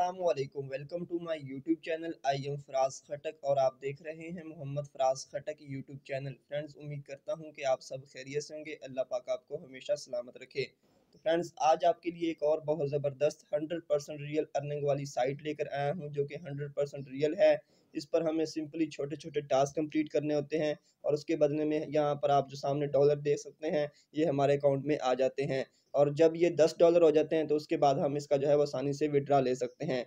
Aslam welcome to my YouTube channel I am Faraz Khattak और आप देख रहे हैं Mohammad Faraz Khattak YouTube channel friends उम्मीद करता हूँ कि आप सब खैरियत से होंगे अल्लाह पाक आपको हमेशा सलामत रखे तो फ्रेंड्स आज आपके लिए एक और बहुत ज़बरदस्त 100 परसेंट रियल अर्निंग वाली साइट लेकर आया हूँ जो कि 100 परसेंट रियल है इस पर हमें सिंपली छोटे छोटे टास्क कंप्लीट करने होते हैं और उसके बदले में यहाँ पर आप जो सामने डॉलर देख सकते हैं ये हमारे अकाउंट में आ जाते हैं और जब ये दस डॉलर हो जाते हैं तो उसके बाद हम इसका जो है वो आसानी से विड्रा ले सकते हैं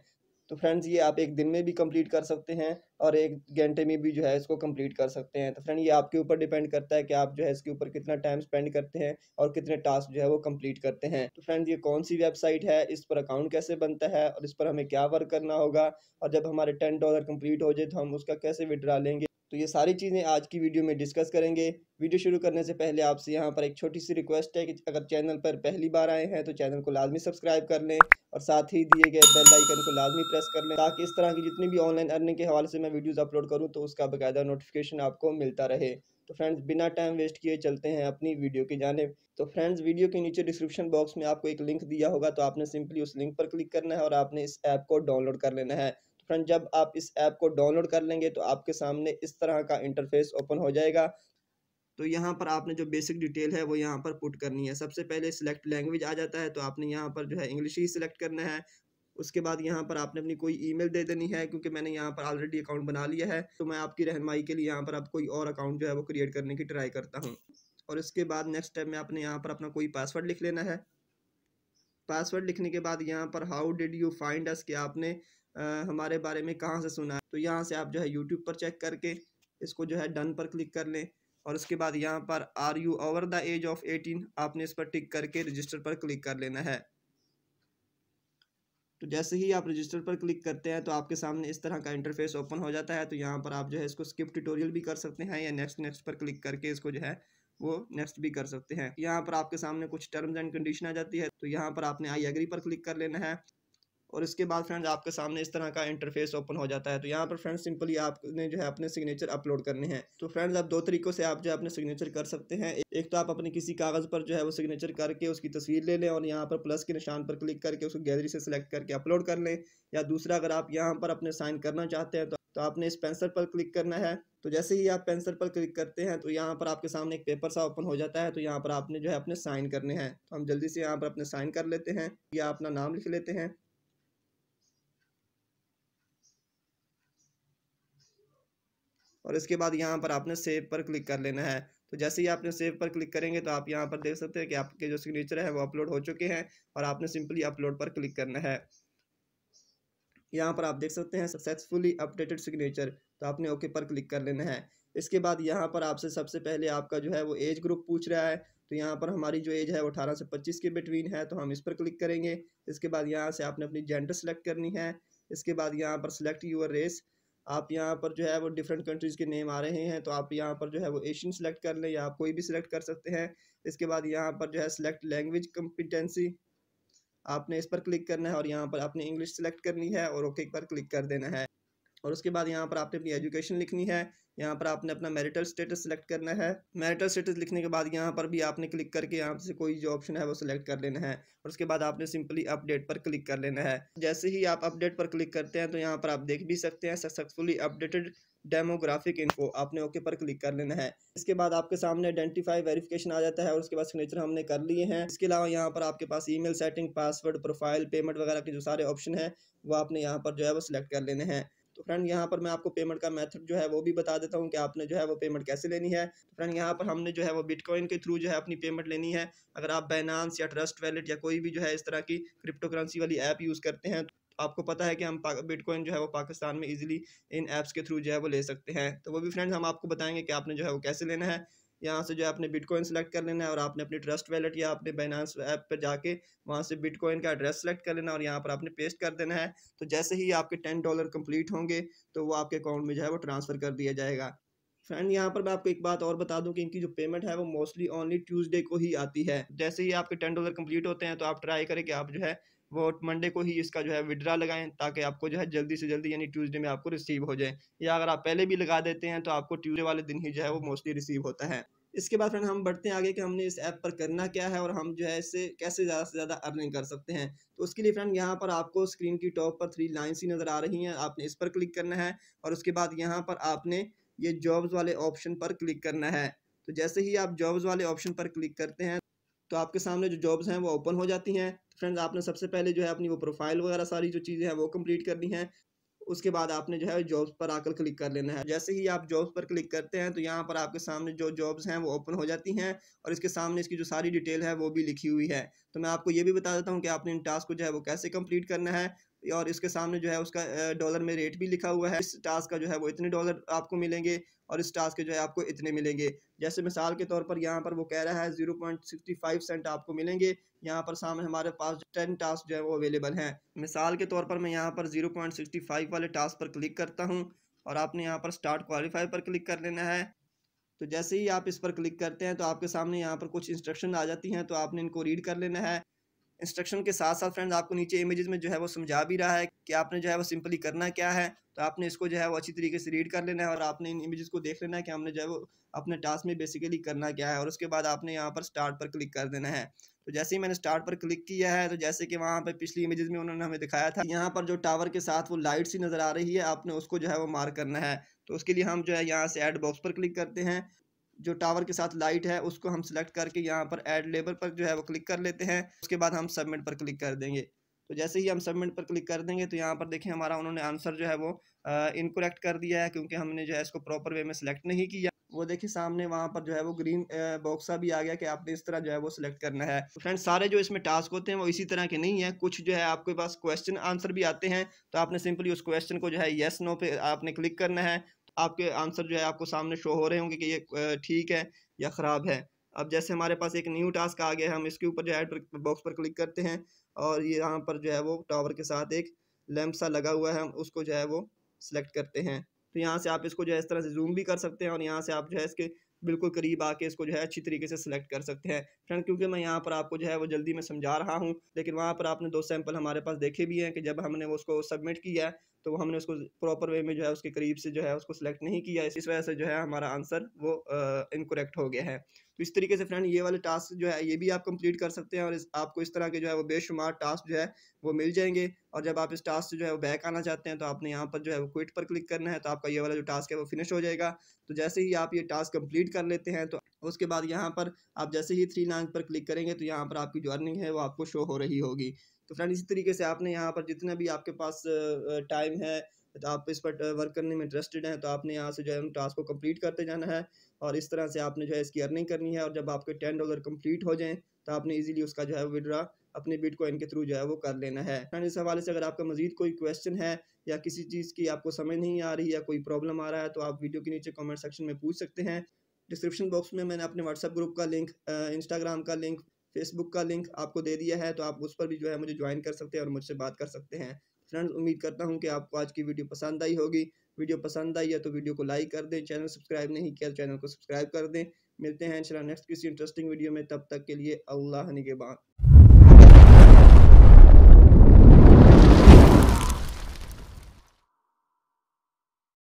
तो फ्रेंड्स ये आप एक दिन में भी कंप्लीट कर सकते हैं और एक घंटे में भी जो है इसको कंप्लीट कर सकते हैं तो फ्रेंड ये आपके ऊपर डिपेंड करता है कि आप जो है इसके ऊपर कितना टाइम स्पेंड करते हैं और कितने टास्क जो है वो कंप्लीट करते हैं तो फ्रेंड्स ये कौन सी वेबसाइट है इस पर अकाउंट कैसे बनता है और इस पर हमें क्या वर्क करना होगा और जब हमारे टेन डॉलर कम्प्लीट हो जाए तो हम उसका कैसे विड्रा लेंगे तो ये सारी चीज़ें आज की वीडियो में डिस्कस करेंगे वीडियो शुरू करने से पहले आपसे यहाँ पर एक छोटी सी रिक्वेस्ट है कि अगर चैनल पर पहली बार आए हैं तो चैनल को लाजमी सब्सक्राइब कर लें और साथ ही दिए गए बेल आइकन को लाजमी प्रेस कर लें ताकि इस तरह की जितनी भी ऑनलाइन अर्निंग के हवाले से मैं वीडियोज़ अपलोड करूँ तो उसका बाकायदा नोटिफिकेशन आपको मिलता रहे तो फ्रेंड्स बिना टाइम वेस्ट किए चलते हैं अपनी वीडियो की जानेब तो फ्रेंड्स वीडियो के नीचे डिस्क्रिप्शन बॉक्स में आपको एक लिंक दिया होगा तो आपने सिंपली उस लिंक पर क्लिक करना है और आपने इस ऐप को डाउनलोड कर लेना है फ्रेंड जब आप इस ऐप को डाउनलोड कर लेंगे तो आपके सामने इस तरह का इंटरफेस ओपन हो जाएगा तो यहाँ पर आपने जो बेसिक डिटेल है वो यहाँ पर पुट करनी है सबसे पहले सिलेक्ट लैंग्वेज आ जाता है तो आपने यहाँ पर जो है इंग्लिश ही सिलेक्ट करना है उसके बाद यहाँ पर आपने अपनी कोई ईमेल दे देनी है क्योंकि मैंने यहाँ पर ऑलरेडी अकाउंट बना लिया है तो मैं आपकी रहनमाई के लिए यहाँ पर आप कोई और अकाउंट जो है वो क्रिएट करने की ट्राई करता हूँ और इसके बाद नेक्स्ट स्टेप में आपने यहाँ पर अपना कोई पासवर्ड लिख लेना है पासवर्ड लिखने के बाद यहाँ पर how did you find us कि आपने आ, हमारे बारे में कहाँ से सुना है तो यहाँ से आप जो है यूट्यूब पर चेक करके इसको जो है डन पर क्लिक कर लें और उसके बाद यहाँ पर are you over the age of eighteen आपने इस पर टिक करके रजिस्टर पर क्लिक कर लेना है तो जैसे ही आप रजिस्टर पर क्लिक करते हैं तो आपके सामने इस तरह का इंटरफेस ओपन हो जाता है तो यहाँ पर आप जो है इसको स्किप ट्यूटोरियल भी कर सकते हैं या नेक्स्ट नेक्स्ट पर क्लिक करके इसको जो है वो नेक्स्ट भी कर सकते हैं यहाँ पर आपके सामने कुछ टर्म्स एंड कंडीशन आ जाती है तो यहाँ पर आपने आई एग्री पर क्लिक कर लेना है और इसके बाद फ्रेंड्स आपके सामने इस तरह का इंटरफेस ओपन हो जाता है तो यहाँ पर फ्रेंड्स सिंपली आपने जो है अपने सिग्नेचर अपलोड करने हैं तो फ्रेंड्स आप दो तरीक़ों से आप जो है अपने सिग्नेचर कर सकते हैं एक तो आप अपने किसी कागज़ पर जो है वो सिग्नेचर करके उसकी तस्वीर ले लें और यहाँ पर प्लस के निशान पर क्लिक करके उसको गैलरी से सिलेक्ट करके अपलोड कर लें या दूसरा अगर आप यहाँ पर अपने साइन करना चाहते हैं तो तो आपने इस पेंसिल पर क्लिक करना है तो जैसे ही आप पेंसिल पर क्लिक करते हैं तो यहाँ पर आपके सामने एक पेपर सा ओपन हो जाता है तो यहाँ पर आपने जो है अपने साइन करने हैं तो हम जल्दी से यहाँ पर अपने साइन कर लेते हैं या अपना नाम लिख लेते हैं और इसके बाद यहाँ पर आपने सेव पर क्लिक कर लेना है तो जैसे ही आपने सेव पर क्लिक करेंगे तो आप यहाँ पर देख सकते हैं कि आपके जो सिग्नेचर है वो अपलोड हो चुके हैं और आपने सिंपली अपलोड पर क्लिक करना है यहाँ पर आप देख सकते हैं सक्सेसफुली अपडेटेड सिग्नेचर तो आपने ओके पर क्लिक कर लेना है इसके बाद यहाँ पर आपसे सबसे पहले आपका जो है वो एज ग्रुप पूछ रहा है तो यहाँ पर हमारी जो एज है वो अठारह से पच्चीस के बिटवीन है तो हम इस पर क्लिक करेंगे इसके बाद यहाँ से आपने अपनी जेंडर सेलेक्ट करनी है इसके बाद यहाँ पर सिलेक्ट यूर रेस आप यहाँ पर जो है वो डिफरेंट कंट्रीज़ के नेम आ रहे हैं तो आप यहाँ पर जो है वो एशियन सेलेक्ट कर लें या आप कोई भी सिलेक्ट कर सकते हैं इसके बाद यहाँ पर जो है सिलेक्ट लैंग्वेज कम्पिटेंसी आपने इस पर क्लिक करना है और यहाँ पर आपने इंग्लिश सिलेक्ट करनी है और ओके पर क्लिक कर देना है और उसके बाद यहाँ पर आपने अपनी एजुकेशन लिखनी है यहाँ पर आपने अपना मैरिटल स्टेटस सेलेक्ट करना है मैरिटल स्टेटस लिखने के बाद यहाँ पर भी आपने क्लिक करके यहाँ से कोई जो ऑप्शन है वो सिलेक्ट कर लेना है और उसके बाद आपने सिंपली अपडेट पर क्लिक कर लेना है जैसे ही आप अपडेट पर क्लिक करते हैं तो यहाँ पर आप देख भी सकते हैं सक्सेसफुली अपडेटेड डेमोग्राफिक इनको आपने ओके पर क्लिक कर लेना है इसके बाद आपके सामने आइडेंटिफाई वेरिफिकेशन आ जाता है और उसके बाद सिग्नेचर हमने कर लिए हैं इसके अलावा यहाँ पर आपके पास email setting password profile payment वगैरह के जो सारे ऑप्शन है वो आपने यहाँ पर जो है वो सिलेक्ट कर लेने हैं तो फ्रेंड यहाँ पर मैं आपको पेमेंट का मेथड जो है वो भी बता देता हूँ कि आपने जो है वो पेमेंट कैसे लेनी है तो फ्रेंड यहाँ पर हमने जो है वो बिटकॉइन के थ्रू जो है अपनी पेमेंट लेनी है अगर आप बैनानस या ट्रस्ट वैलेट या कोई भी जो है इस तरह की क्रिप्टो करेंसी वाली ऐप यूज़ करते हैं तो आपको पता है कि हम बिटकॉइन जो है वो पाकिस्तान में ईजिली इन ऐप्स के थ्रू जो है वो ले सकते हैं तो वो भी फ्रेंड हम आपको बताएंगे कि आपने जो है वो कैसे लेना है यहाँ से जो है आपने बिटकॉइन सेलेक्ट कर लेना है और आपने अपनी ट्रस्ट वैलेट या अपने बाइनांस ऐप पर जाके वहाँ से बिटकॉइन का एड्रेस सेलेक्ट कर लेना और यहाँ पर आपने पेस्ट कर देना है तो जैसे ही आपके टेन डॉलर कम्प्लीट होंगे तो वो आपके अकाउंट में जो है वो ट्रांसफ़र कर दिया जाएगा फ्रेंड यहाँ पर मैं आपको एक बात और बता दूं कि इनकी जो पेमेंट है वो मोस्टली ओनली ट्यूसडे को ही आती है जैसे ही आपके टेन डॉलर कंप्लीट होते हैं तो आप ट्राई करें कि आप जो है वो मंडे को ही इसका जो है विड्रा लगाएं ताकि आपको जो है जल्दी से जल्दी यानी ट्यूसडे में आपको रिसीव हो जाए या अगर आप पहले भी लगा देते हैं तो आपको ट्यूज़डे वाले दिन ही जो है वो मोस्टली रिसीव होता है इसके बाद फ्रेंड हम बढ़ते हैं आगे कि हमने इस ऐप पर करना क्या है और हम जो है इससे कैसे ज़्यादा से ज़्यादा अर्निंग कर सकते हैं तो उसके लिए फ्रेंड यहाँ पर आपको स्क्रीन की टॉप पर थ्री लाइन्स ही नज़र आ रही हैं आपने इस पर क्लिक करना है और उसके बाद यहाँ पर आपने ये जॉब्स वाले ऑप्शन पर क्लिक करना है तो जैसे ही आप जॉब्स वाले ऑप्शन पर क्लिक करते हैं तो आपके सामने जो जॉब्स हैं वो ओपन हो जाती हैं तो फ्रेंड्स आपने सबसे पहले जो है अपनी वो प्रोफाइल वगैरह सारी जो चीज़ें हैं वो कंप्लीट करनी है उसके बाद आपने जो है जॉब्स पर आकर क्लिक कर लेना है जैसे ही आप जॉब्स पर क्लिक करते हैं तो यहाँ पर आपके सामने जो जॉब्स हैं वो ओपन हो जाती हैं और इसके सामने इसकी जो सारी डिटेल है वो भी लिखी हुई है तो मैं आपको ये भी बता देता हूँ कि आपने इन टास्क को जो है वो कैसे कंप्लीट करना है और इसके सामने जो है उसका डॉलर में रेट भी लिखा हुआ है इस टास्क का जो है वो इतने डॉलर आपको मिलेंगे और इस टास्क के जो है आपको इतने मिलेंगे जैसे मिसाल के तौर पर यहाँ पर वो कह रहा है zero point sixty five cent आपको मिलेंगे यहाँ पर सामने हमारे पास टेन टास्क जो है वो अवेलेबल हैं मिसाल के तौर पर मैं यहाँ पर जीरो पॉइंट सिक्सटी फाइव वाले टास्क पर क्लिक करता हूँ और आपने यहाँ पर स्टार्ट क्वालिफाई पर क्लिक कर लेना है तो जैसे ही आप इस पर क्लिक करते हैं तो आपके सामने यहाँ पर कुछ इंस्ट्रक्शन आ जाती हैं तो आपने इनको रीड कर लेना है इंस्ट्रक्शन के साथ साथ फ्रेंड्स आपको नीचे इमेजेस में जो है वो समझा भी रहा है कि आपने जो है वो सिंपली करना क्या है तो आपने इसको जो है वो अच्छी तरीके से रीड कर लेना है और आपने इन इमेजेस को देख लेना है कि हमने जो है वो अपने टास्क में बेसिकली करना क्या है और उसके बाद आपने यहाँ पर स्टार्ट पर क्लिक कर देना है तो जैसे ही मैंने स्टार्ट पर क्लिक किया है तो जैसे कि वहाँ पर पिछली इमेजेस में उन्होंने हमें दिखाया था यहाँ पर जो टावर के साथ वो लाइट सी नज़र आ रही है आपने उसको जो है वो मार्क करना है तो उसके लिए हम जो है यहाँ से एड बॉक्स पर क्लिक करते हैं जो टावर के साथ लाइट है उसको हम सिलेक्ट करके यहाँ पर एड लेबल पर जो है वो क्लिक कर लेते हैं उसके बाद हम सबमिट पर क्लिक कर देंगे तो जैसे ही हम सबमिट पर क्लिक कर देंगे तो यहाँ पर देखें हमारा उन्होंने आंसर जो है वो इनकोरेक्ट कर दिया है क्योंकि हमने जो है इसको प्रॉपर वे में सिलेक्ट नहीं किया वो देखिए सामने वहाँ पर जो है वो ग्रीन बॉक्सा भी आ गया कि आपने इस तरह जो है वो सिलेक्ट करना है फ्रेंड तो सारे जो इसमें टास्क होते हैं वो इसी तरह के नहीं है कुछ जो है आपके पास क्वेश्चन आंसर भी आते हैं तो आपने सिंपली उस क्वेश्चन को जो है येस नो पे आपने क्लिक करना है आपके आंसर जो है आपको सामने शो हो रहे होंगे कि ये ठीक है या ख़राब है अब जैसे हमारे पास एक न्यू टास्क आ गया है हम इसके ऊपर जो है बॉक्स पर क्लिक करते हैं और ये यहाँ पर जो है वो टावर के साथ एक लैम्प सा लगा हुआ है हम उसको जो है वो सिलेक्ट करते हैं तो यहाँ से आप इसको जो है इस तरह से जूम भी कर सकते हैं और यहाँ से आप जो है इसके बिल्कुल करीब आके इसको जो है अच्छी तरीके से सिलेक्ट कर सकते हैं फ्रेंड क्योंकि मैं यहाँ पर आपको जो है वो जल्दी में समझा रहा हूँ लेकिन वहाँ पर आपने दो सैम्पल हमारे पास देखे भी हैं कि जब हमने उसको सबमिट किया है तो हमने उसको प्रॉपर वे में जो है उसके करीब से जो है उसको सिलेक्ट नहीं किया इस वजह से जो है हमारा आंसर वो इनकोरेक्ट हो गया है तो इस तरीके से फ्रेंड ये वाले टास्क जो है ये भी आप कंप्लीट कर सकते हैं और इस, आपको इस तरह के जो है वो बेशुमार टास्क जो है वो मिल जाएंगे और जब आप इस टास्क से जो है वो बैक आना चाहते हैं तो आपने यहाँ पर जो है वो क्विट पर क्लिक करना है तो आपका ये वाला जो टास्क है वो फिनिश हो जाएगा तो जैसे ही आप ये टास्क कंप्लीट कर लेते हैं तो उसके बाद यहाँ पर आप जैसे ही थ्री लाइन पर क्लिक करेंगे तो यहाँ पर आपकी जो अर्निंग है वो आपको शो हो रही होगी तो फ्रेंड इसी तरीके से आपने यहाँ पर जितना भी आपके पास टाइम है तो आप इस पर वर्क करने में इंटरेस्टेड हैं तो आपने यहाँ से जो है उन टास्क को कंप्लीट करते जाना है और इस तरह से आपने जो है इसकी अर्निंग करनी है और जब आपके टेन डॉलर कंप्लीट हो जाएं तो आपने इजीली उसका जो है विड्रा अपने बिटकॉइन के थ्रू जो है वो कर लेना है फ्रेंड इस हवाले से अगर आपका मजीद कोई क्वेश्चन है या किसी चीज़ की आपको समझ नहीं आ रही या कोई प्रॉब्लम आ रहा है तो आप वीडियो के नीचे कॉमेंट सेक्शन में पूछ सकते हैं डिस्क्रिप्शन बॉक्स में मैंने अपने व्हाट्सएप ग्रुप का लिंक इंस्टाग्राम का लिंक फेसबुक का लिंक आपको दे दिया है तो आप उस पर भी जो है मुझे ज्वाइन कर सकते हैं और मुझसे बात कर सकते हैं फ्रेंड्स उम्मीद करता हूँ कि आपको आज की वीडियो पसंद आई होगी वीडियो पसंद आई है तो वीडियो को लाइक कर दें चैनल सब्सक्राइब नहीं किया तो चैनल को सब्सक्राइब कर दें मिलते हैं इंशाल्लाह नेक्स्ट किसी इंटरेस्टिंग वीडियो में तब तक के लिए अल्लाह बाद